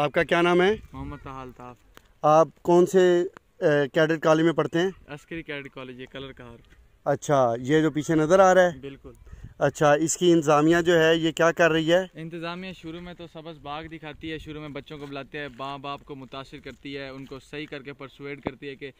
आपका क्या नाम है मोहम्मद ताहाल ताफ आप कौन से कैडेट कॉलेज में पढ़ते हैं अस्करी कैडेट कॉलेज ये कलर कहार अच्छा ये जो पीछे नज़र आ रहा है बिल्कुल अच्छा इसकी इंतज़ामिया जो है ये क्या कर रही है इंतज़ामिया शुरू में तो सबस बाग दिखाती है शुरू में बच्चों को बुलाते हैं माँ बाप को मुतासर करती है उनको सही करके परसुएड करती है कि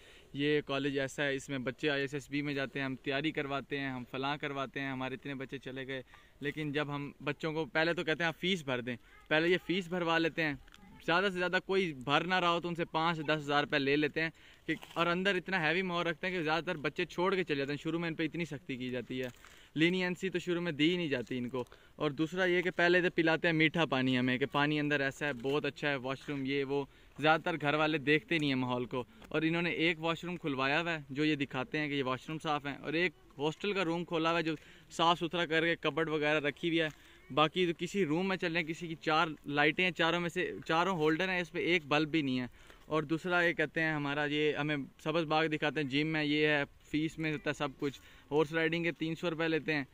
ये कॉलेज ऐसा है इसमें बच्चे आईएसएसबी में जाते हैं हम तैयारी करवाते हैं हम फलां करवाते हैं हमारे इतने बच्चे चले गए लेकिन जब हम बच्चों को पहले तो कहते हैं आप फ़ीस भर दें पहले ये फ़ीस भरवा लेते हैं ज़्यादा से ज़्यादा कोई भर ना रहा हो तो उनसे पाँच दस हज़ार रुपये ले लेते हैं कि और अंदर इतना हैवी माहौल रखते हैं कि ज़्यादातर बच्चे छोड़ के चले जाते हैं शुरू में इन पर इतनी सख्ती की जाती है लीनियंसी तो शुरू में दी ही नहीं जाती इनको और दूसरा ये कि पहले तो पिलाते हैं मीठा पानी हमें कि पानी अंदर ऐसा है बहुत अच्छा है वॉशरूम ये वो ज़्यादातर घर वाले देखते नहीं है माहौल को और इन्होंने एक वॉशरूम खुलवाया हुआ है जो ये दिखाते हैं कि ये वॉशरूम साफ़ है और एक हॉस्टल का रूम खोला हुआ है जो साफ़ सुथरा करके कपड़ वगैरह रखी हुई है बाकी तो किसी रूम में चल रहे हैं किसी की चार लाइटें हैं चारों में से चारों होल्डर हैं इस पर एक बल्ब भी नहीं है और दूसरा ये कहते हैं हमारा ये हमें सबज बाग दिखाते हैं जिम में ये है फीस में होता सब कुछ हॉर्स राइडिंग के तीन सौ रुपये लेते हैं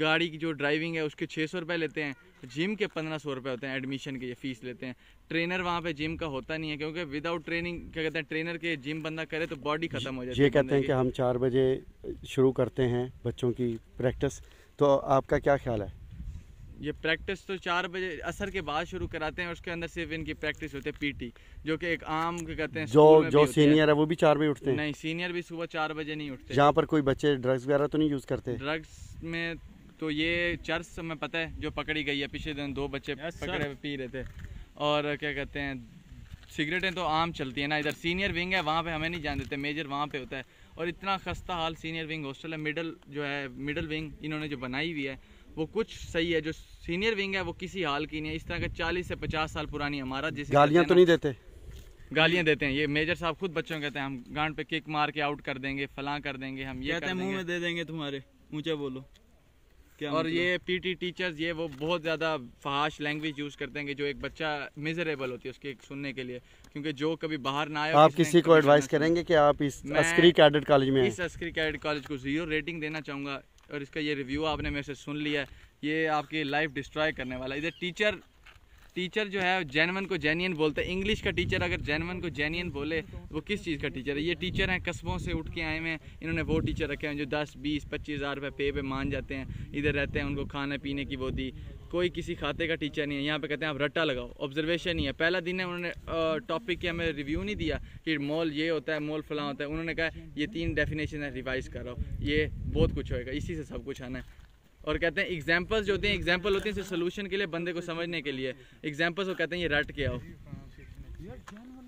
गाड़ी की जो ड्राइविंग है उसके छः सौ रुपये लेते हैं जिम के पंद्रह सौ रुपये होते हैं एडमिशन के ये फ़ीस लेते हैं ट्रेनर वहाँ पे जिम का होता नहीं है क्योंकि विदाउट ट्रेनिंग क्या कहते हैं ट्रेनर के जिम बंदा करे तो बॉडी ख़त्म हो जाती है ये कहते हैं कि हम चार बजे शुरू करते हैं बच्चों की प्रैक्टिस तो आपका क्या ख्याल है ये प्रैक्टिस तो चार बजे असर के बाद शुरू कराते हैं उसके अंदर सिर्फ इनकी प्रैक्टिस होती है पीटी जो कि एक आम कहते हैं जो जो सीनियर है वो भी चार बजे उठते हैं नहीं सीनियर भी सुबह चार बजे नहीं उठते यहाँ पर कोई बच्चे ड्रग्स वगैरह तो नहीं यूज़ करते ड्रग्स में तो ये चर्च में पता है जो पकड़ी गई है पिछले दिन दो बच्चे पकड़े पी रहे थे और क्या कहते हैं सिगरेटें तो आम चलती है ना इधर सीनियर विंग है वहाँ पे हमें नहीं जान देते मेजर वहाँ पे होता है और इतना खस्ता हाल सीनियर विंग हॉस्टल है मिडल जो है मिडल विंग इन्होंने जो बनाई हुई है वो कुछ सही है जो सीनियर विंग है वो किसी हाल की नहीं है इस तरह का चालीस से पचास साल पुरानी हमारा जिस गालियाँ तो नहीं देते गालियाँ देते हैं ये मेजर साहब खुद बच्चों कहते हैं हम गांड पे किक मार के आउट कर देंगे फला कर देंगे हम ये कहते हैं मुंह में दे देंगे तुम्हारे ऊँचे बोलो क्या और मतलब? ये पीटी टीचर्स ये वो बहुत ज़्यादा फहाश लैंग्वेज यूज़ करते हैं कि जो एक बच्चा मिजरेबल होती है उसके सुनने के लिए क्योंकि जो कभी बाहर ना आए आप किसी को एडवाइस करेंगे कि आप इस अस्करी कैडेट कॉलेज में इस अस्करी कैडेट कॉलेज को जीरो रेटिंग देना चाहूँगा और इसका ये रिव्यू आपने मेरे से सुन लिया है ये आपकी लाइफ डिस्ट्रॉय करने वाला है इधर टीचर टीचर जो है जैनवन को जैनियन बोलते हैं इंग्लिश का टीचर अगर जैनवन को जैनियन बोले वो किस चीज़ का टीचर है ये टीचर हैं कस्बों से उठ के आए हुए हैं इन्होंने वो टीचर रखे हैं जो दस बीस पच्चीस हज़ार रुपये पे पे मान जाते हैं इधर रहते हैं उनको खाने पीने की वो दी कोई किसी खाते का टीचर नहीं है यहाँ पे कहते हैं आप रट्टा लगाओ ऑब्जर्वेशन ही है पहला दिन है उन्होंने टॉपिक के हमें रिव्यू नहीं दिया कि मॉल ये होता है मॉल फला होता है उन्होंने कहा ये तीन डेफिनेशन है रिवाइज करो ये बहुत कुछ होएगा इसी से सब कुछ आना है और कहते हैं एग्जाम्पल्स जो होते हैं एग्जाम्पल होते हैं सोल्यूशन के लिए बंदे को समझने के लिए एग्जाम्पल्स को कहते हैं ये रट के आओ